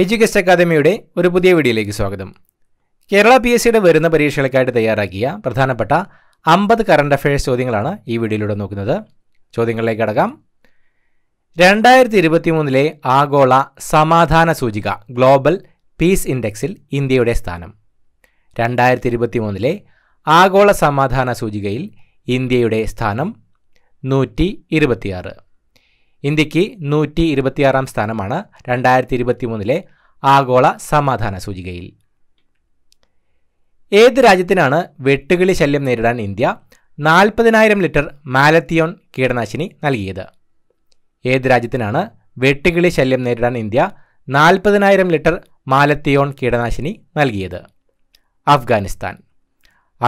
എജ്യൂഗസ്റ്റ് അക്കാദമിയുടെ ഒരു പുതിയ വീഡിയോയിലേക്ക് സ്വാഗതം കേരള പി എസ് സിയുടെ വരുന്ന പരീക്ഷകൾക്കായിട്ട് തയ്യാറാക്കിയ പ്രധാനപ്പെട്ട അമ്പത് കറണ്ട് അഫയേഴ്സ് ചോദ്യങ്ങളാണ് ഈ വീഡിയോയിലൂടെ നോക്കുന്നത് ചോദ്യങ്ങളിലേക്ക് അടക്കാം രണ്ടായിരത്തി ഇരുപത്തി മൂന്നിലെ ആഗോള സമാധാന സൂചിക ഗ്ലോബൽ പീസ് ഇൻഡെക്സിൽ ഇന്ത്യയുടെ സ്ഥാനം രണ്ടായിരത്തി ഇരുപത്തി മൂന്നിലെ ആഗോള സമാധാന സൂചികയിൽ ഇന്ത്യയുടെ സ്ഥാനം നൂറ്റി ഇരുപത്തിയാറ് ഇന്ത്യക്ക് നൂറ്റി ഇരുപത്തിയാറാം സ്ഥാനമാണ് രണ്ടായിരത്തി ഇരുപത്തി മൂന്നിലെ ആഗോള സമാധാന സൂചികയിൽ ഏത് രാജ്യത്തിനാണ് വെട്ടുകിളി ശല്യം നേരിടാൻ ഇന്ത്യ നാൽപ്പതിനായിരം ലിറ്റർ മാലത്തിയോൺ കീടനാശിനി നൽകിയത് ഏത് രാജ്യത്തിനാണ് വെട്ടുകിളി ശല്യം നേരിടാൻ ഇന്ത്യ നാൽപ്പതിനായിരം ലിറ്റർ മാലത്തിയോൺ കീടനാശിനി നൽകിയത് അഫ്ഗാനിസ്ഥാൻ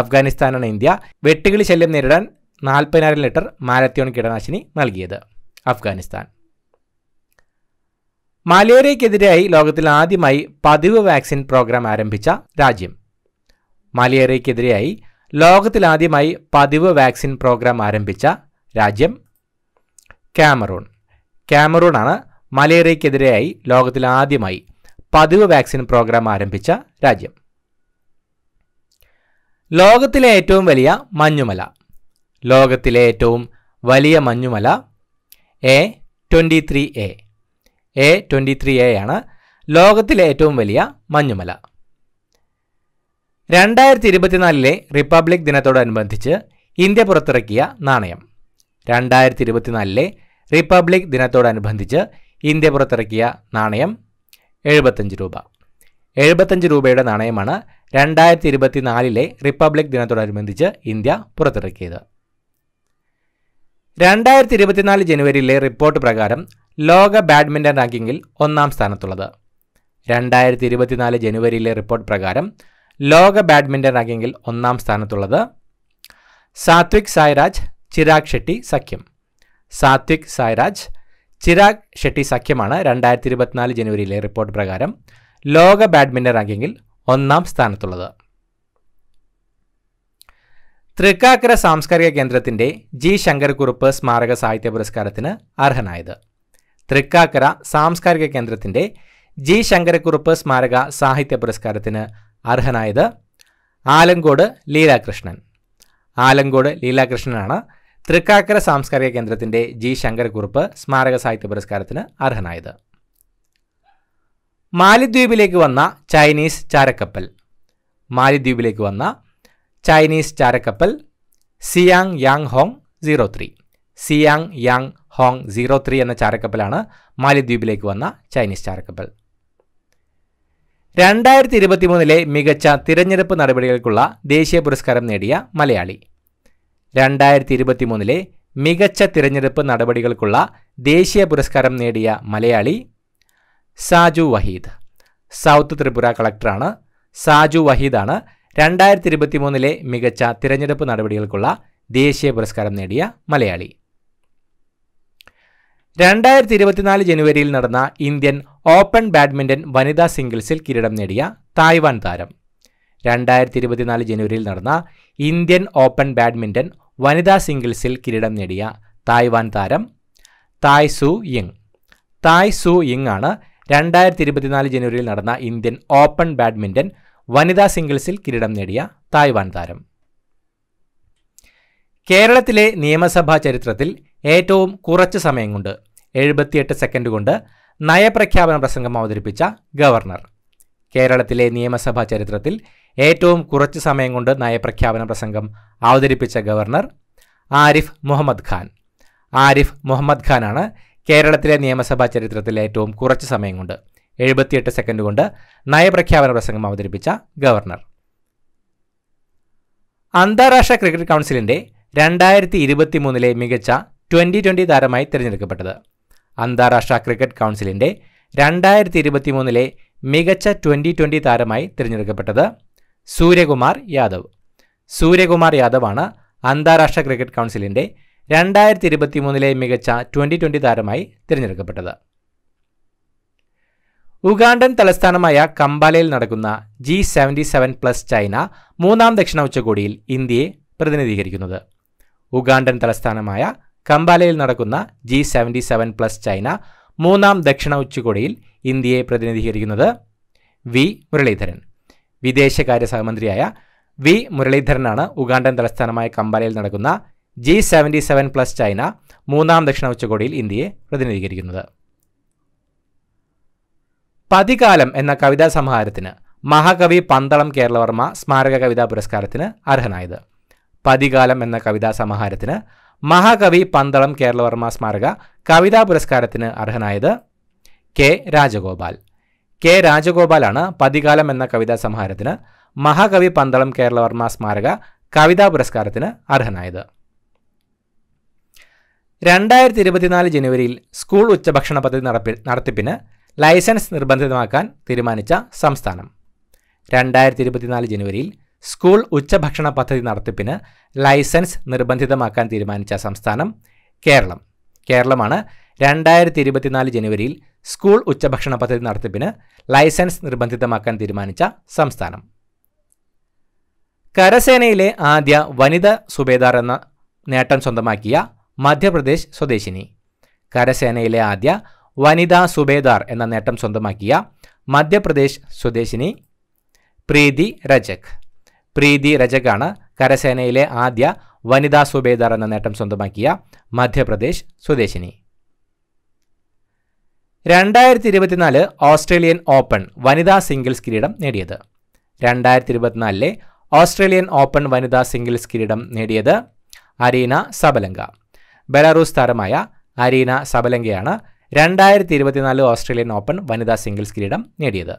അഫ്ഗാനിസ്ഥാനാണ് ഇന്ത്യ വെട്ടുകിളി ശല്യം നേരിടാൻ നാൽപ്പതിനായിരം ലിറ്റർ മാലത്തിയോൺ കീടനാശിനി നൽകിയത് അഫ്ഗാനിസ്ഥാൻ മലേറിയക്കെതിരായി ലോകത്തിൽ ആദ്യമായി പതിവ് വാക്സിൻ പ്രോഗ്രാം ആരംഭിച്ച രാജ്യം ലോകത്തിൽ ലോകത്തിലാദ്യമായി പതിവ് വാക്സിൻ പ്രോഗ്രാം ആരംഭിച്ച രാജ്യം ക്യാമറൂൺ ക്യാമറൂണാണ് ലോകത്തിൽ ലോകത്തിലാദ്യമായി പതിവ് വാക്സിൻ പ്രോഗ്രാം ആരംഭിച്ച രാജ്യം ലോകത്തിലെ ഏറ്റവും വലിയ മഞ്ഞുമല ലോകത്തിലെ ഏറ്റവും വലിയ മഞ്ഞുമല A twenty three A A twenty three A ആണ് ലോകത്തിലെ ഏറ്റവും വലിയ മഞ്ഞുമല രണ്ടായിരത്തി ഇരുപത്തിനാലിലെ റിപ്പബ്ലിക് ദിനത്തോടനുബന്ധിച്ച് ഇന്ത്യ പുറത്തിറക്കിയ നാണയം രണ്ടായിരത്തി ഇരുപത്തിനാലിലെ റിപ്പബ്ലിക് ദിനത്തോടനുബന്ധിച്ച് ഇന്ത്യ പുറത്തിറക്കിയ നാണയം എഴുപത്തഞ്ച് രൂപ എഴുപത്തഞ്ച് രൂപയുടെ നാണയമാണ് രണ്ടായിരത്തി ഇരുപത്തിനാലിലെ റിപ്പബ്ലിക് ദിനത്തോടനുബന്ധിച്ച് ഇന്ത്യ പുറത്തിറക്കിയത് രണ്ടായിരത്തി ഇരുപത്തിനാല് ജനുവരിയിലെ റിപ്പോർട്ട് പ്രകാരം ലോക ബാഡ്മിൻ്റൺ റാങ്കിങ്ങിൽ ഒന്നാം സ്ഥാനത്തുള്ളത് രണ്ടായിരത്തി ഇരുപത്തിനാല് ജനുവരിയിലെ റിപ്പോർട്ട് പ്രകാരം ലോക ബാഡ്മിൻ്റൺ റാങ്കിങ്ങിൽ ഒന്നാം സ്ഥാനത്തുള്ളത് സാത്വിക് സായ്രാജ് ചിരാഗ് ഷെട്ടി സഖ്യം സാത്വിക് സായ്രാജ് ചിരാഗ് ഷെട്ടി സഖ്യമാണ് രണ്ടായിരത്തി ഇരുപത്തിനാല് ജനുവരിയിലെ റിപ്പോർട്ട് പ്രകാരം ലോക ബാഡ്മിൻ്റൺ റാങ്കിങ്ങിൽ ഒന്നാം സ്ഥാനത്തുള്ളത് തൃക്കാക്കര സാംസ്കാരിക കേന്ദ്രത്തിന്റെ ജി ശങ്കരക്കുറുപ്പ് സ്മാരക സാഹിത്യ പുരസ്കാരത്തിന് അർഹനായത് തൃക്കാക്കര സാംസ്കാരിക കേന്ദ്രത്തിന്റെ ജി ശങ്കരക്കുറുപ്പ് സ്മാരക സാഹിത്യ പുരസ്കാരത്തിന് അർഹനായത് ആലങ്കോട് ലീലാകൃഷ്ണൻ ആലങ്കോട് ലീലാകൃഷ്ണനാണ് തൃക്കാക്കര സാംസ്കാരിക കേന്ദ്രത്തിന്റെ ജി ശങ്കരക്കുറുപ്പ് സ്മാരക സാഹിത്യ പുരസ്കാരത്തിന് അർഹനായത് മാലിദ്വീപിലേക്ക് വന്ന ചൈനീസ് ചാരക്കപ്പൽ മാലിദ്വീപിലേക്ക് വന്ന ചൈനീസ് ചാരക്കപ്പൽ Xiang Yang Hong zero three Xiang Yang Hong zero three എന്ന ചാരക്കപ്പലാണ് മാലിദ്വീപിലേക്ക് വന്ന ചൈനീസ് ചാരക്കപ്പൽ രണ്ടായിരത്തി ഇരുപത്തി മൂന്നിലെ മികച്ച തിരഞ്ഞെടുപ്പ് നടപടികൾക്കുള്ള ദേശീയ പുരസ്കാരം നേടിയ മലയാളി രണ്ടായിരത്തി ഇരുപത്തി മൂന്നിലെ മികച്ച തിരഞ്ഞെടുപ്പ് നടപടികൾക്കുള്ള ദേശീയ പുരസ്കാരം നേടിയ മലയാളി സാജു വഹീദ് സൗത്ത് ത്രിപുര കളക്ടറാണ് സാജു വഹീദാണ് രണ്ടായിരത്തി ഇരുപത്തി മൂന്നിലെ മികച്ച തിരഞ്ഞെടുപ്പ് നടപടികൾക്കുള്ള ദേശീയ പുരസ്കാരം നേടിയ മലയാളി രണ്ടായിരത്തി ഇരുപത്തിനാല് ജനുവരിയിൽ നടന്ന ഇന്ത്യൻ ഓപ്പൺ ബാഡ്മിൻ്റൺ വനിതാ സിംഗിൾസിൽ കിരീടം നേടിയ തായ്വാൻ താരം രണ്ടായിരത്തി ഇരുപത്തിനാല് ജനുവരിയിൽ നടന്ന ഇന്ത്യൻ ഓപ്പൺ ബാഡ്മിൻ്റൺ വനിതാ സിംഗിൾസിൽ കിരീടം നേടിയ തായ്വാൻ താരം തായ് സു യിങ് തായ് സു യിങ് ആണ് രണ്ടായിരത്തി ഇരുപത്തിനാല് ജനുവരിയിൽ നടന്ന ഇന്ത്യൻ ഓപ്പൺ ബാഡ്മിൻ്റൺ വനിതാ സിംഗിൾസിൽ കിരീടം നേടിയ തായ്വാൻ താരം കേരളത്തിലെ നിയമസഭാ ചരിത്രത്തിൽ ഏറ്റവും കുറച്ച് സമയം കൊണ്ട് എഴുപത്തിയെട്ട് സെക്കൻഡ് കൊണ്ട് നയപ്രഖ്യാപന പ്രസംഗം അവതരിപ്പിച്ച ഗവർണർ കേരളത്തിലെ നിയമസഭാ ചരിത്രത്തിൽ ഏറ്റവും കുറച്ച് സമയം കൊണ്ട് നയപ്രഖ്യാപന പ്രസംഗം അവതരിപ്പിച്ച ഗവർണർ ആരിഫ് മുഹമ്മദ് ഖാൻ ആരിഫ് മുഹമ്മദ് ഖാനാണ് കേരളത്തിലെ നിയമസഭാ ചരിത്രത്തിൽ ഏറ്റവും കുറച്ച് സമയം കൊണ്ട് എഴുപത്തിയെട്ട് സെക്കൻഡ് കൊണ്ട് നയപ്രഖ്യാപന പ്രസംഗം അവതരിപ്പിച്ച ഗവർണർ അന്താരാഷ്ട്ര ക്രിക്കറ്റ് കൗൺസിലിൻ്റെ രണ്ടായിരത്തി ഇരുപത്തി മൂന്നിലെ മികച്ച ട്വൻ്റി ട്വൻ്റി താരമായി തിരഞ്ഞെടുക്കപ്പെട്ടത് അന്താരാഷ്ട്ര ക്രിക്കറ്റ് കൗൺസിലിൻ്റെ രണ്ടായിരത്തി ഇരുപത്തി മൂന്നിലെ മികച്ച ട്വൻ്റി ട്വൻ്റി താരമായി തിരഞ്ഞെടുക്കപ്പെട്ടത് സൂര്യകുമാർ യാദവ് സൂര്യകുമാർ യാദവാണ് അന്താരാഷ്ട്ര ക്രിക്കറ്റ് കൗൺസിലിൻ്റെ രണ്ടായിരത്തി ഇരുപത്തി മൂന്നിലെ മികച്ച ട്വൻ്റി ട്വൻ്റി താരമായി തിരഞ്ഞെടുക്കപ്പെട്ടത് ഉഗാണ്ടൻ തലസ്ഥാനമായ കമ്പാലയിൽ നടക്കുന്ന G seventy seven plus China മൂന്നാം ദക്ഷിണ ഉച്ചകോടിയിൽ ഇന്ത്യയെ പ്രതിനിധീകരിക്കുന്നത് ഉഗാണ്ടൻ തലസ്ഥാനമായ കമ്പാലയിൽ നടക്കുന്ന G seventy seven plus China മൂന്നാം ദക്ഷിണ ഉച്ചകോടിയിൽ ഇന്ത്യയെ പ്രതിനിധീകരിക്കുന്നത് വി മുരളീധരൻ വിദേശകാര്യ സഹമന്ത്രിയായ വി മുരളീധരനാണ് ഉഗാണ്ടൻ തലസ്ഥാനമായ കമ്പാലയിൽ നടക്കുന്ന G seventy seven plus China മൂന്നാം ദക്ഷിണ ഉച്ചകോടിയിൽ ഇന്ത്യയെ പ്രതിനിധീകരിക്കുന്നത് പതികാലം എന്ന കവിതാ സമാഹാരത്തിന് മഹാകവി പന്തളം കേരളവർമ്മ സ്മാരക കവിതാ പുരസ്കാരത്തിന് അർഹനായത് പതികാലം എന്ന കവിതാ സമാഹാരത്തിന് മഹാകവി പന്തളം കേരളവർമ്മ സ്മാരക കവിതാ പുരസ്കാരത്തിന് അർഹനായത് കെ രാജഗോപാൽ കെ രാജഗോപാലാണ് പതികാലം എന്ന കവിതാ സമാഹാരത്തിന് മഹാകവി പന്തളം കേരളവർമ്മ സ്മാരക കവിതാ പുരസ്കാരത്തിന് അർഹനായത് രണ്ടായിരത്തി ഇരുപത്തിനാല് ജനുവരിയിൽ സ്കൂൾ ഉച്ചഭക്ഷണ പദ്ധതി നടപ്പിൽ നടത്തിപ്പിന് ലൈസൻസ് നിർബന്ധിതമാക്കാൻ തീരുമാനിച്ച സംസ്ഥാനം രണ്ടായിരത്തി ഇരുപത്തിനാല് ജനുവരിയിൽ സ്കൂൾ ഉച്ചഭക്ഷണ പദ്ധതി നടത്തിപ്പിന് ലൈസൻസ് നിർബന്ധിതമാക്കാൻ തീരുമാനിച്ച സംസ്ഥാനം കേരളം കേരളമാണ് രണ്ടായിരത്തി ഇരുപത്തിനാല് ജനുവരിയിൽ സ്കൂൾ ഉച്ചഭക്ഷണ പദ്ധതി നടത്തിപ്പിന് ലൈസൻസ് നിർബന്ധിതമാക്കാൻ തീരുമാനിച്ച സംസ്ഥാനം കരസേനയിലെ ആദ്യ വനിതാ സുബേദാർ എന്ന നേട്ടം സ്വന്തമാക്കിയ മധ്യപ്രദേശ് സ്വദേശിനി കരസേനയിലെ ആദ്യ വനിതാ സുബേദാർ എന്ന നേട്ടം സ്വന്തമാക്കിയ മധ്യപ്രദേശ് സ്വദേശിനി പ്രീതി രജക് പ്രീതി രജകാണ് കരസേനയിലെ ആദ്യ വനിതാ സുബേദാർ എന്ന നേട്ടം സ്വന്തമാക്കിയ മധ്യപ്രദേശ് സ്വദേശിനി രണ്ടായിരത്തി ഇരുപത്തിനാല് ഓസ്ട്രേലിയൻ ഓപ്പൺ വനിതാ സിംഗിൾസ് കിരീടം നേടിയത് രണ്ടായിരത്തി ഇരുപത്തിനാലിലെ ഓസ്ട്രേലിയൻ ഓപ്പൺ വനിതാ സിംഗിൾസ് കിരീടം നേടിയത് അരീന സബലങ്ക ബലാറൂസ് താരമായ അരീന സബലങ്കയാണ് രണ്ടായിരത്തി ഇരുപത്തിനാല് ഓസ്ട്രേലിയൻ ഓപ്പൺ വനിതാ സിംഗിൾസ് കിരീടം നേടിയത്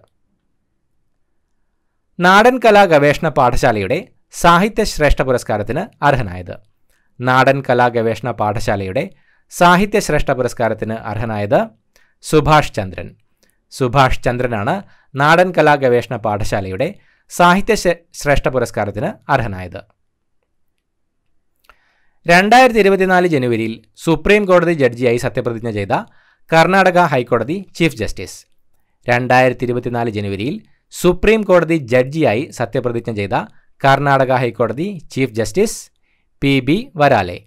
നാടൻ കലാ ഗവേഷണ പാഠശാലയുടെ സാഹിത്യ ശ്രേഷ്ഠ പുരസ്കാരത്തിന് അർഹനായത് നാടൻ കലാ ഗവേഷണ പാഠശാലയുടെ സാഹിത്യ ശ്രേഷ്ഠ പുരസ്കാരത്തിന് അർഹനായത് സുഭാഷ് ചന്ദ്രൻ സുഭാഷ് ചന്ദ്രനാണ് നാടൻ കലാ ഗവേഷണ പാഠശാലയുടെ സാഹിത്യ ശ്രേഷ്ഠ പുരസ്കാരത്തിന് അർഹനായത് രണ്ടായിരത്തി ഇരുപത്തിനാല് ജനുവരിയിൽ സുപ്രീം കോടതി ജഡ്ജിയായി സത്യപ്രതിജ്ഞ ചെയ്ത കർണാടക ഹൈക്കോടതി ചീഫ് ജസ്റ്റിസ് രണ്ടായിരത്തി ഇരുപത്തിനാല് ജനുവരിയിൽ സുപ്രീം കോടതി ജഡ്ജിയായി സത്യപ്രതിജ്ഞ ചെയ്ത കർണാടക ഹൈക്കോടതി chief justice P B Varale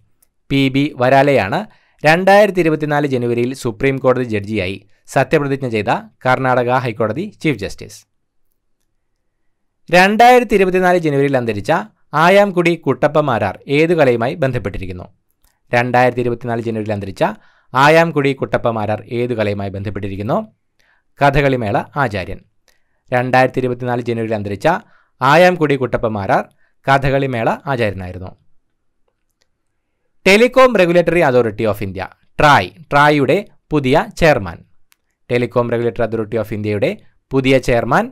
P B വരാലെയാണ് രണ്ടായിരത്തി ഇരുപത്തിനാല് ജനുവരിയിൽ സുപ്രീം കോടതി ജഡ്ജിയായി സത്യപ്രതിജ്ഞ ചെയ്ത കർണാടക ഹൈക്കോടതി ചീഫ് ജസ്റ്റിസ് രണ്ടായിരത്തി ഇരുപത്തിനാല് ജനുവരിയിൽ അന്തരിച്ച ആയാംകുടി കുട്ടപ്പമാരാർ ഏതു കലയുമായി ബന്ധപ്പെട്ടിരിക്കുന്നു രണ്ടായിരത്തി ഇരുപത്തിനാല് ജനുവരിയിൽ അന്തരിച്ച ആയാംകുടി കുട്ടപ്പമാരാർ ഏതു കലയുമായി ബന്ധപ്പെട്ടിരിക്കുന്നു കഥകളിമേള ആചാര്യൻ രണ്ടായിരത്തി ഇരുപത്തിനാല് ജനുവരിയിൽ അന്തരിച്ച ആയാംകുടി കുട്ടപ്പമാരാർ കഥകളിമേള ആചാര്യനായിരുന്നു telecom regulatory authority of India TRAI ട്രായുടെ പുതിയ chairman telecom regulatory authority of ഇന്ത്യയുടെ പുതിയ ചെയർമാൻ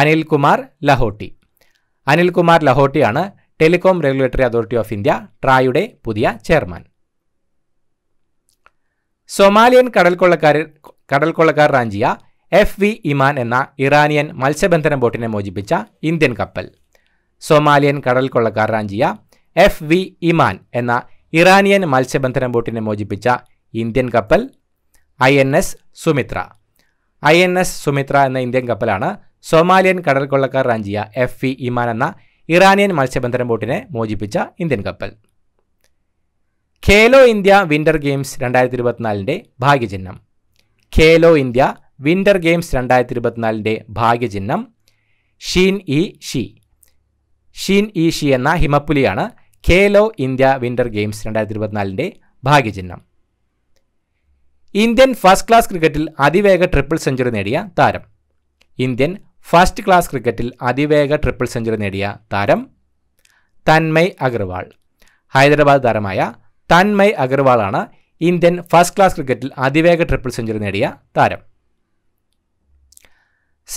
അനിൽകുമാർ ലഹോട്ടി അനിൽകുമാർ ലഹോട്ടിയാണ് telecom regulatory authority of India ട്രായുടെ പുതിയ ചെയർമാൻ സൊമാലിയൻ കടൽക്കൊള്ളക്കാരിൽ കടൽക്കൊള്ളക്കാർ റാഞ്ചിയ എഫ് വി ഇമാൻ എന്ന ഇറാനിയൻ മത്സ്യബന്ധന ബോട്ടിനെ മോചിപ്പിച്ച ഇന്ത്യൻ കപ്പൽ സൊമാലിയൻ കടൽക്കൊള്ളക്കാർ റാഞ്ചിയ എഫ് വി ഇമാൻ എന്ന ഇറാനിയൻ മത്സ്യബന്ധന ബോട്ടിനെ മോചിപ്പിച്ച ഇന്ത്യൻ കപ്പൽ I N S Sumitra I N S Sumitra എന്ന ഇന്ത്യൻ കപ്പലാണ് സൊമാലിയൻ കടൽക്കൊള്ളക്കാർ റാഞ്ചിയ എഫ് വി ഇമാൻ എന്ന ഇറാനിയൻ മത്സ്യബന്ധന ബോട്ടിനെ മോചിപ്പിച്ച ഇന്ത്യൻ കപ്പൽ ഖേലോ ഇന്ത്യ വിൻ്റർ ഗെയിംസ് രണ്ടായിരത്തി ഇരുപത്തിനാലിൻ്റെ ഭാഗ്യചിഹ്നം ഖേലോ ഇന്ത്യ വിൻ്റർ ഗെയിംസ് രണ്ടായിരത്തി ഇരുപത്തിനാലിൻ്റെ ഭാഗ്യചിഹ്നം ഷീൻ ഇ ഷി ഷീൻ ഇ ഷി എന്ന ഹിമപ്പുലിയാണ് ഖേലോ ഇന്ത്യ വിൻ്റർ ഗെയിംസ് രണ്ടായിരത്തി ഇരുപത്തിനാലിൻ്റെ ഭാഗ്യചിഹ്നം ഇന്ത്യൻ ഫസ്റ്റ് ക്ലാസ് ക്രിക്കറ്റിൽ അതിവേഗ ട്രിപ്പിൾ സെഞ്ചുറി നേടിയ താരം ഇന്ത്യൻ ഫസ്റ്റ് ക്ലാസ് ക്രിക്കറ്റിൽ അതിവേഗ ട്രിപ്പിൾ സെഞ്ചുറി നേടിയ താരം തന്മയ് അഗർവാൾ ഹൈദരാബാദ് താരമായ തന്മയ് അഗർവാളാണ് ഇന്ത്യൻ ഫസ്റ്റ് ക്ലാസ് ക്രിക്കറ്റിൽ അതിവേഗ ട്രിപ്പിൾ സെഞ്ചുറി നേടിയ താരം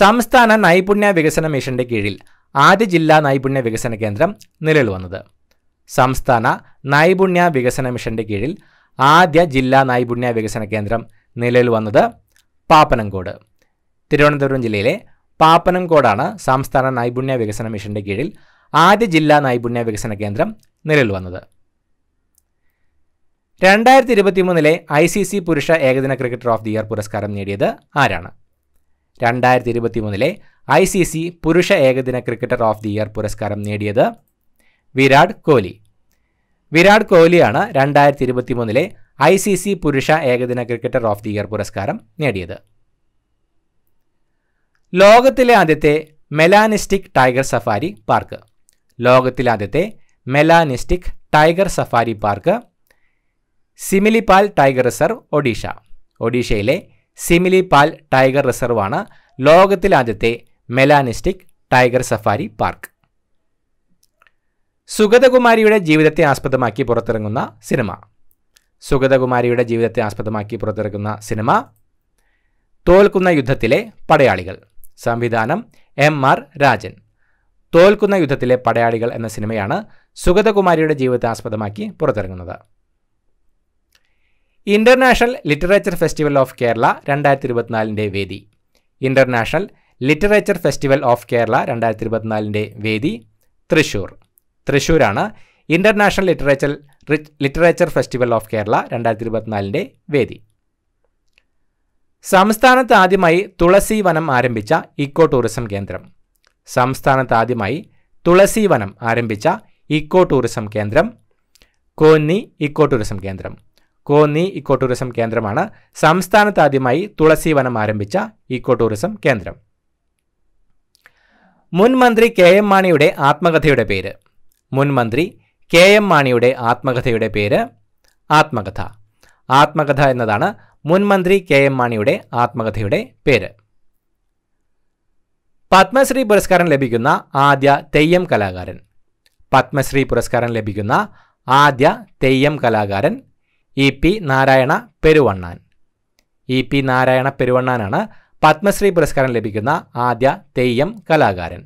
സംസ്ഥാന നൈപുണ്യ വികസന മിഷന്റെ കീഴിൽ ആദ്യ ജില്ലാ നൈപുണ്യ വികസന കേന്ദ്രം നിലവിൽ വന്നത് സംസ്ഥാന നൈപുണ്യ വികസന മിഷന്റെ കീഴിൽ ആദ്യ ജില്ലാ നൈപുണ്യ വികസന കേന്ദ്രം നിലവിൽ വന്നത് പാപ്പനംകോട് തിരുവനന്തപുരം ജില്ലയിലെ പാപ്പനംകോടാണ് സംസ്ഥാന നൈപുണ്യ വികസന മിഷന്റെ കീഴിൽ ആദ്യ ജില്ലാ നൈപുണ്യ വികസന കേന്ദ്രം നിലവിൽ വന്നത് രണ്ടായിരത്തി ഇരുപത്തിമൂന്നിലെ ഐ സി സി പുരുഷ ഏകദിന ക്രിക്കറ്റർ ഓഫ് ദി ഇയർ പുരസ്കാരം നേടിയത് ആരാണ് രണ്ടായിരത്തി ഇരുപത്തിമൂന്നിലെ ഐ സി സി പുരുഷ ഏകദിന ക്രിക്കറ്റർ ഓഫ് ദി ഇയർ പുരസ്കാരം നേടിയത് വിരാട് കോഹ്ലി വിരാട് കോഹ്ലിയാണ് രണ്ടായിരത്തി ഇരുപത്തിമൂന്നിലെ ഐ സി സി പുരുഷ ഏകദിന ക്രിക്കറ്റർ ഓഫ് ദി ഇയർ പുരസ്കാരം നേടിയത് ലോകത്തിലെ ആദ്യത്തെ മെലാനിസ്റ്റിക് ടൈഗർ സഫാരി പാർക്ക് ലോകത്തിലെ ആദ്യത്തെ melanistic tiger safari park Similipal tiger reserve Odisha ഒഡീഷയിലെ സിമിലിപാൽ ടൈഗർ റിസർവാണ് ലോകത്തിലാദ്യത്തെ മെലാനിസ്റ്റിക് ടൈഗർ സഫാരി പാർക്ക് സുഗതകുമാരിയുടെ ജീവിതത്തെ ആസ്പദമാക്കി പുറത്തിറങ്ങുന്ന സിനിമ സുഗതകുമാരിയുടെ ജീവിതത്തെ ആസ്പദമാക്കി പുറത്തിറങ്ങുന്ന സിനിമ തോൽക്കുന്ന യുദ്ധത്തിലെ പടയാളികൾ സംവിധാനം എം ആർ രാജൻ തോൽക്കുന്ന യുദ്ധത്തിലെ പടയാളികൾ എന്ന സിനിമയാണ് സുഗതകുമാരിയുടെ ജീവിതത്തെ ആസ്പദമാക്കി പുറത്തിറങ്ങുന്നത് international literature festival of Kerala രണ്ടായിരത്തി ഇരുപത്തിനാലിൻ്റെ വേദി international literature festival of Kerala രണ്ടായിരത്തി ഇരുപത്തിനാലിൻ്റെ വേദി തൃശ്ശൂർ തൃശ്ശൂരാണ് international literature literature festival of Kerala രണ്ടായിരത്തി ഇരുപത്തിനാലിൻ്റെ വേദി സംസ്ഥാനത്ത് ആദ്യമായി തുളസി വനം ആരംഭിച്ച ഇക്കോ ടൂറിസം കേന്ദ്രം സംസ്ഥാനത്ത് ആദ്യമായി തുളസി വനം ആരംഭിച്ച ഇക്കോ ടൂറിസം കേന്ദ്രം കോന്നി ഇക്കോ ടൂറിസം കേന്ദ്രം കോന്നി ഇക്കോ ടൂറിസം കേന്ദ്രമാണ് സംസ്ഥാനത്ത് ആദ്യമായി തുളസി വനം ആരംഭിച്ച ഇക്കോ ടൂറിസം കേന്ദ്രം മുൻ മന്ത്രി കെ എം മാണിയുടെ ആത്മകഥയുടെ പേര് മുൻ മന്ത്രി കെ എം മാണിയുടെ ആത്മകഥയുടെ പേര് ആത്മകഥ ആത്മകഥ എന്നതാണ് മുൻ മന്ത്രി കെ എം മാണിയുടെ ആത്മകഥയുടെ പേര് പത്മശ്രീ പുരസ്കാരം ലഭിക്കുന്ന ആദ്യ തെയ്യം കലാകാരൻ പത്മശ്രീ പുരസ്കാരം ലഭിക്കുന്ന ആദ്യ തെയ്യം കലാകാരൻ E P Narayana Peruvannan E P Narayana പെരുവണ്ണാനാണ് പത്മശ്രീ പുരസ്കാരം ലഭിക്കുന്ന ആദ്യ തെയ്യം കലാകാരൻ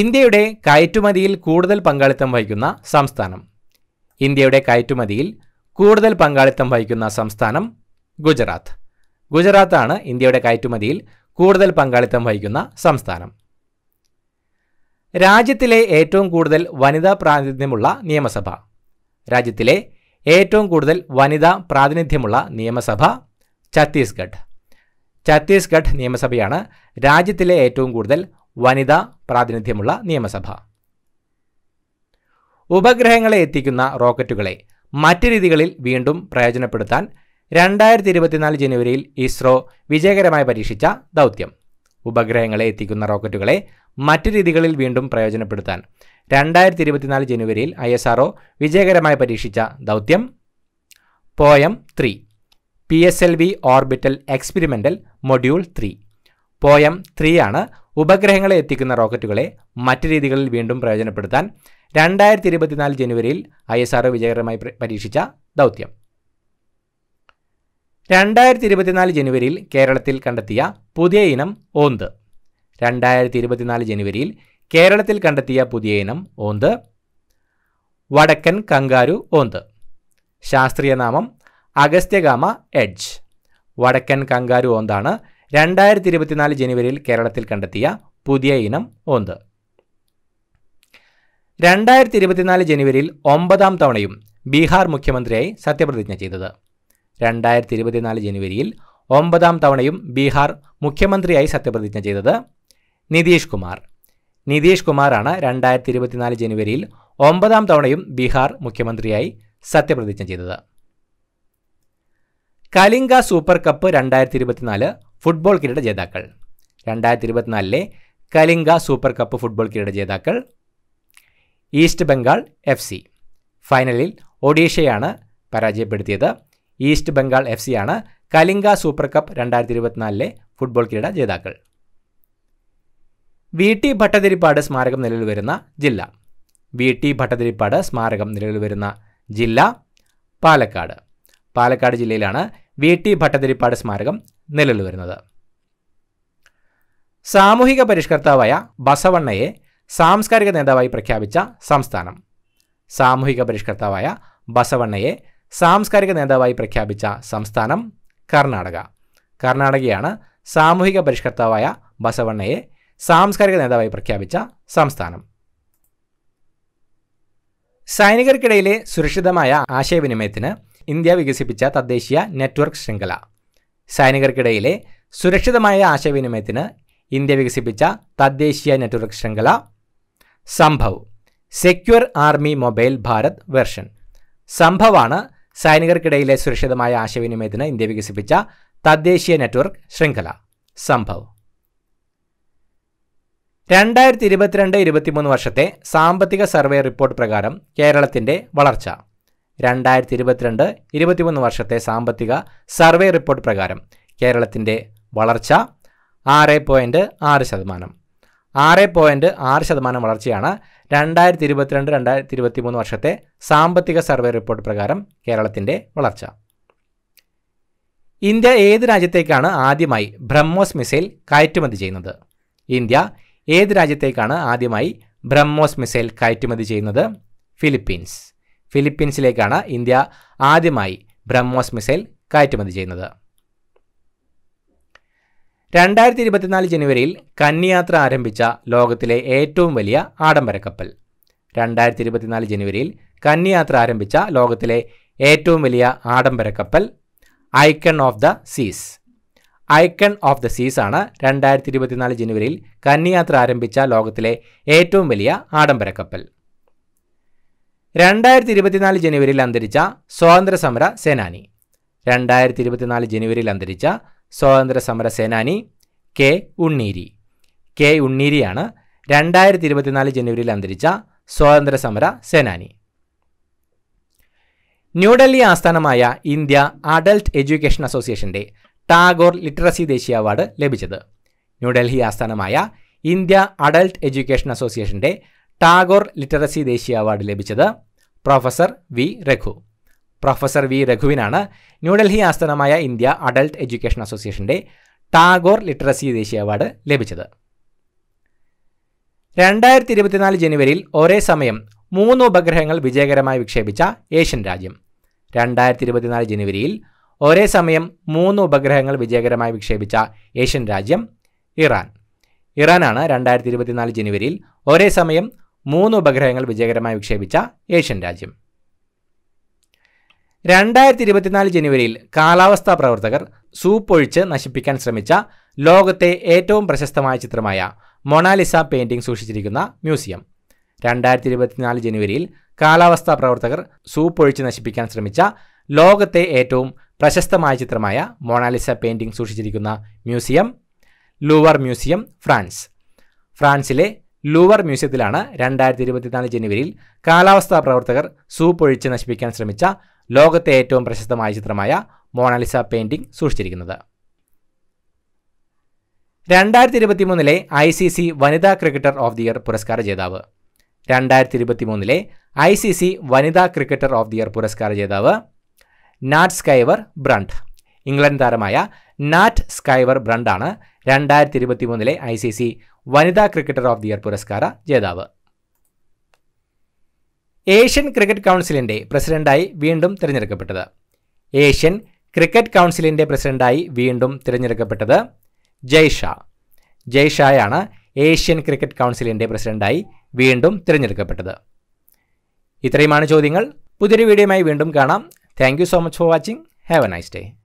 ഇന്ത്യയുടെ കയറ്റുമതിയിൽ കൂടുതൽ പങ്കാളിത്തം വഹിക്കുന്ന സംസ്ഥാനം ഇന്ത്യയുടെ കയറ്റുമതിയിൽ കൂടുതൽ പങ്കാളിത്തം വഹിക്കുന്ന സംസ്ഥാനം ഗുജറാത്ത് ഗുജറാത്താണ് ഇന്ത്യയുടെ കയറ്റുമതിയിൽ കൂടുതൽ പങ്കാളിത്തം വഹിക്കുന്ന സംസ്ഥാനം രാജ്യത്തിലെ ഏറ്റവും കൂടുതൽ വനിതാ പ്രാതിനിധ്യമുള്ള നിയമസഭ രാജ്യത്തിലെ ഏറ്റവും കൂടുതൽ വനിതാ പ്രാതിനിധ്യമുള്ള നിയമസഭ ഛത്തീസ്ഗഡ് ഛത്തീസ്ഗഡ് നിയമസഭയാണ് രാജ്യത്തിലെ ഏറ്റവും കൂടുതൽ വനിതാ പ്രാതിനിധ്യമുള്ള നിയമസഭ ഉപഗ്രഹങ്ങളെ എത്തിക്കുന്ന റോക്കറ്റുകളെ മറ്റ് രീതികളിൽ വീണ്ടും പ്രയോജനപ്പെടുത്താൻ രണ്ടായിരത്തി ഇരുപത്തിനാല് ജനുവരിയിൽ ഇസ്രോ വിജയകരമായി പരീക്ഷിച്ച ദൗത്യം ഉപഗ്രഹങ്ങളെ എത്തിക്കുന്ന റോക്കറ്റുകളെ മറ്റ് രീതികളിൽ വീണ്ടും പ്രയോജനപ്പെടുത്താൻ രണ്ടായിരത്തി ഇരുപത്തിനാല് ജനുവരിയിൽ ഐ എസ് ആർ വിജയകരമായി പരീക്ഷിച്ച ദൗത്യം POEM three P S L V orbital experimental module three POEM three ആണ് ഉപഗ്രഹങ്ങളെ എത്തിക്കുന്ന റോക്കറ്റുകളെ മറ്റ് രീതികളിൽ വീണ്ടും പ്രയോജനപ്പെടുത്താൻ രണ്ടായിരത്തി ഇരുപത്തിനാല് ജനുവരിയിൽ ഐ എസ് ആർ വിജയകരമായി പരീക്ഷിച്ച ദൗത്യം രണ്ടായിരത്തി ഇരുപത്തിനാല് ജനുവരിയിൽ കേരളത്തിൽ കണ്ടെത്തിയ പുതിയ ഇനം ഓന്ത് രണ്ടായിരത്തി ഇരുപത്തിനാല് ജനുവരിയിൽ കേരളത്തിൽ കണ്ടെത്തിയ പുതിയ ഇനം ഓന്ത് വടക്കൻ കങ്കാരു ഓന്ത് ശാസ്ത്രീയ നാമം അഗസ്ത്യഗാമ എഡ്ജ് വടക്കൻ കങ്കാരു ഓന്താണ് രണ്ടായിരത്തി ഇരുപത്തിനാല് ജനുവരിയിൽ കേരളത്തിൽ കണ്ടെത്തിയ പുതിയ ഇനം ഓന്ത് രണ്ടായിരത്തി ഇരുപത്തിനാല് ജനുവരിയിൽ ഒമ്പതാം തവണയും ബീഹാർ മുഖ്യമന്ത്രിയായി സത്യപ്രതിജ്ഞ ചെയ്തത് രണ്ടായിരത്തി ഇരുപത്തിനാല് ജനുവരിയിൽ ഒമ്പതാം തവണയും ബീഹാർ മുഖ്യമന്ത്രിയായി സത്യപ്രതിജ്ഞ ചെയ്തത് നിതീഷ് കുമാർ നിതീഷ് കുമാറാണ് രണ്ടായിരത്തി ഇരുപത്തിനാല് ജനുവരിയിൽ ഒമ്പതാം തവണയും ബീഹാർ മുഖ്യമന്ത്രിയായി സത്യപ്രതിജ്ഞ ചെയ്തത് കലിംഗ സൂപ്പർ കപ്പ് രണ്ടായിരത്തി ഇരുപത്തിനാല് ഫുട്ബോൾ കിരീട ജേതാക്കൾ രണ്ടായിരത്തി ഇരുപത്തിനാലിലെ കലിംഗ സൂപ്പർ കപ്പ് ഫുട്ബോൾ കിരീട ജേതാക്കൾ ഈസ്റ്റ് ബംഗാൾ എഫ് സി ഫൈനലിൽ ഒഡീഷയാണ് പരാജയപ്പെടുത്തിയത് ഈസ്റ്റ് ബംഗാൾ എഫ് സിയാണ് കലിംഗ സൂപ്പർ കപ്പ് രണ്ടായിരത്തി ഇരുപത്തിനാലിലെ ഫുട്ബോൾ കിരീട ജേതാക്കൾ വി ടി ഭട്ടതിരിപ്പാട് സ്മാരകം നിലവിൽ വരുന്ന ജില്ല വി ടി ഭട്ടതിരിപ്പാട് സ്മാരകം നിലവിൽ വരുന്ന ജില്ല പാലക്കാട് പാലക്കാട് ജില്ലയിലാണ് വി ടി ഭട്ടതിരിപ്പാട് സ്മാരകം നിലവിൽ വരുന്നത് സാമൂഹിക പരിഷ്കർത്താവായ ബസവണ്ണയെ സാംസ്കാരിക നേതാവായി പ്രഖ്യാപിച്ച സംസ്ഥാനം സാമൂഹിക പരിഷ്കർത്താവായ ബസവണ്ണയെ സാംസ്കാരിക നേതാവായി പ്രഖ്യാപിച്ച സംസ്ഥാനം കർണാടക കർണാടകയാണ് സാമൂഹിക പരിഷ്കർത്താവായ ബസവണ്ണയെ സാംസ്കാരിക നേതാവായി പ്രഖ്യാപിച്ച സംസ്ഥാനം സൈനികർക്കിടയിലെ സുരക്ഷിതമായ ആശയവിനിമയത്തിന് ഇന്ത്യ വികസിപ്പിച്ച തദ്ദേശീയ നെറ്റ്വർക്ക് ശൃംഖല സൈനികർക്കിടയിലെ സുരക്ഷിതമായ ആശയവിനിമയത്തിന് ഇന്ത്യ വികസിപ്പിച്ച തദ്ദേശീയ നെറ്റ്വർക്ക് ശൃംഖല Sambhav secure army mobile Bharat version സംഭവാണ് സൈനികർക്കിടയിലെ സുരക്ഷിതമായ ആശയവിനിമയത്തിന് ഇന്ത്യ വികസിപ്പിച്ച തദ്ദേശീയ നെറ്റ്വർക്ക് ശൃംഖല സംഭവ് രണ്ടായിരത്തി ഇരുപത്തിരണ്ട് ഇരുപത്തിമൂന്ന് വർഷത്തെ സാമ്പത്തിക സർവേ റിപ്പോർട്ട് പ്രകാരം കേരളത്തിൻ്റെ വളർച്ച രണ്ടായിരത്തി ഇരുപത്തിരണ്ട് ഇരുപത്തിമൂന്ന് വർഷത്തെ സാമ്പത്തിക സർവേ റിപ്പോർട്ട് പ്രകാരം കേരളത്തിൻ്റെ വളർച്ച ആറ് പോയിൻ്റ് ആറ് ശതമാനം ആറ് പോയിൻ്റ് ആറ് ശതമാനം വളർച്ചയാണ് രണ്ടായിരത്തി ഇരുപത്തിരണ്ട് രണ്ടായിരത്തി ഇരുപത്തിമൂന്ന് വർഷത്തെ സാമ്പത്തിക സർവേ റിപ്പോർട്ട് പ്രകാരം കേരളത്തിൻ്റെ വളർച്ച ഇന്ത്യ ഏത് രാജ്യത്തേക്കാണ് ആദ്യമായി ബ്രഹ്മോസ് മിസൈൽ കയറ്റുമതി ചെയ്യുന്നത് ഇന്ത്യ ഏത് രാജ്യത്തേക്കാണ് ആദ്യമായി ബ്രഹ്മോസ് മിസൈൽ കയറ്റുമതി ചെയ്യുന്നത് ഫിലിപ്പീൻസ് ഫിലിപ്പീൻസിലേക്കാണ് ഇന്ത്യ ആദ്യമായി ബ്രഹ്മോസ് മിസൈൽ കയറ്റുമതി ചെയ്യുന്നത് രണ്ടായിരത്തി ഇരുപത്തിനാല് ജനുവരിയിൽ കന്നിയാത്ര ആരംഭിച്ച ലോകത്തിലെ ഏറ്റവും വലിയ ആഡംബര കപ്പൽ രണ്ടായിരത്തി ഇരുപത്തിനാല് ജനുവരിയിൽ കന്നിയാത്ര ആരംഭിച്ച ലോകത്തിലെ ഏറ്റവും വലിയ ആഡംബര കപ്പൽ icon of the seas icon of the seas ആണ് രണ്ടായിരത്തി ഇരുപത്തിനാല് ജനുവരിയിൽ കന്നിയാത്ര ആരംഭിച്ച ലോകത്തിലെ ഏറ്റവും വലിയ ആഡംബര കപ്പൽ രണ്ടായിരത്തി ഇരുപത്തിനാല് ജനുവരിയിൽ അന്തരിച്ച സ്വാതന്ത്ര്യ സമര സേനാനി രണ്ടായിരത്തി ഇരുപത്തിനാല് ജനുവരിയിൽ അന്തരിച്ച സ്വാതന്ത്ര്യ സമര സേനാനി കെ ഉണ്ണീരി കെ ഉണ്ണീരിയാണ് രണ്ടായിരത്തി ഇരുപത്തിനാല് ജനുവരിയിൽ അന്തരിച്ച സ്വാതന്ത്ര്യ സമര സേനാനി ന്യൂഡൽഹി ആസ്ഥാനമായ ഇന്ത്യ അഡൽട്ട് എഡ്യൂക്കേഷൻ അസോസിയേഷന്റെ ടാഗോർ ലിറ്ററസി ദേശീയ അവാർഡ് ലഭിച്ചത് ന്യൂഡൽഹി ആസ്ഥാനമായ ഇന്ത്യ അഡൽട്ട് എഡ്യൂക്കേഷൻ അസോസിയേഷൻ്റെ ടാഗോർ ലിറ്ററസി ദേശീയ അവാർഡ് ലഭിച്ചത് professor V Raghu professor V രഘുവിനാണ് ന്യൂഡൽഹി ആസ്ഥാനമായ ഇന്ത്യ അഡൽട്ട് എഡ്യൂക്കേഷൻ അസോസിയേഷൻ്റെ ടാഗോർ ലിറ്ററസി ദേശീയ അവാർഡ് ലഭിച്ചത് രണ്ടായിരത്തി ഇരുപത്തിനാല് ജനുവരിയിൽ ഒരേ സമയം മൂന്ന് ഉപഗ്രഹങ്ങൾ വിജയകരമായി വിക്ഷേപിച്ച ഏഷ്യൻ രാജ്യം രണ്ടായിരത്തി ഇരുപത്തിനാല് ജനുവരിയിൽ ഒരേ സമയം മൂന്ന് ഉപഗ്രഹങ്ങൾ വിജയകരമായി വിക്ഷേപിച്ച ഏഷ്യൻ രാജ്യം ഇറാൻ ഇറാനാണ് രണ്ടായിരത്തി ഇരുപത്തിനാല് ജനുവരിയിൽ ഒരേ സമയം മൂന്ന് ഉപഗ്രഹങ്ങൾ വിജയകരമായി വിക്ഷേപിച്ച ഏഷ്യൻ രാജ്യം രണ്ടായിരത്തി ഇരുപത്തിനാല് ജനുവരിയിൽ കാലാവസ്ഥാ പ്രവർത്തകർ സൂപ്പൊഴിച്ച് നശിപ്പിക്കാൻ ശ്രമിച്ച ലോകത്തെ ഏറ്റവും പ്രശസ്തമായ ചിത്രമായ മൊണാലിസ പെയിൻറ്റിംഗ് സൂക്ഷിച്ചിരിക്കുന്ന മ്യൂസിയം രണ്ടായിരത്തി ഇരുപത്തിനാല് ജനുവരിയിൽ കാലാവസ്ഥാ പ്രവർത്തകർ സൂപ്പൊഴിച്ച് നശിപ്പിക്കാൻ ശ്രമിച്ച ലോകത്തെ ഏറ്റവും പ്രശസ്തമായ ചിത്രമായ മോണാലിസ പെയിൻറ്റിംഗ് സൂക്ഷിച്ചിരിക്കുന്ന മ്യൂസിയം ലൂവർ മ്യൂസിയം ഫ്രാൻസ് ഫ്രാൻസിലെ ലൂവർ മ്യൂസിയത്തിലാണ് രണ്ടായിരത്തി ഇരുപത്തിനാല് ജനുവരിയിൽ കാലാവസ്ഥാ പ്രവർത്തകർ സൂപ്പൊഴിച്ച് നശിപ്പിക്കാൻ ശ്രമിച്ച ലോകത്തെ ഏറ്റവും പ്രശസ്തമായ ചിത്രമായ മോണാലിസ പെയിൻറ്റിംഗ് സൂക്ഷിച്ചിരിക്കുന്നത് രണ്ടായിരത്തി ഇരുപത്തി മൂന്നിലെ ഐ സി സി വനിതാ ക്രിക്കറ്റർ ഓഫ് ദി ഇയർ പുരസ്കാര ജേതാവ് രണ്ടായിരത്തി ഇരുപത്തി മൂന്നിലെ ഐ സി സി വനിതാ ക്രിക്കറ്റർ ഓഫ് ദി ഇയർ പുരസ്കാര ജേതാവ് നാറ്റ് സ്കൈവർ ബ്രണ്ട് ഇംഗ്ലണ്ട് താരമായ നാറ്റ് സ്കൈവർ ബ്രണ്ടാണ് രണ്ടായിരത്തി ഇരുപത്തി മൂന്നിലെ ഐ സി സി വനിതാ ക്രിക്കറ്റർ ഓഫ് ദി ഇയർ പുരസ്കാര ജേതാവ് ഏഷ്യൻ ക്രിക്കറ്റ് കൗൺസിലിൻ്റെ പ്രസിഡന്റായി വീണ്ടും തിരഞ്ഞെടുക്കപ്പെട്ടത് ഏഷ്യൻ ക്രിക്കറ്റ് കൗൺസിലിൻ്റെ പ്രസിഡന്റായി വീണ്ടും തിരഞ്ഞെടുക്കപ്പെട്ടത് ജയ്ഷാ ജയ്ഷായാണ് ഏഷ്യൻ ക്രിക്കറ്റ് കൗൺസിലിൻ്റെ പ്രസിഡന്റായി വീണ്ടും തിരഞ്ഞെടുക്കപ്പെട്ടത് ഇത്രയുമാണ് ചോദ്യങ്ങൾ പുതിയൊരു വീഡിയോയുമായി വീണ്ടും കാണാം Thank you so much for watching. Have a nice day.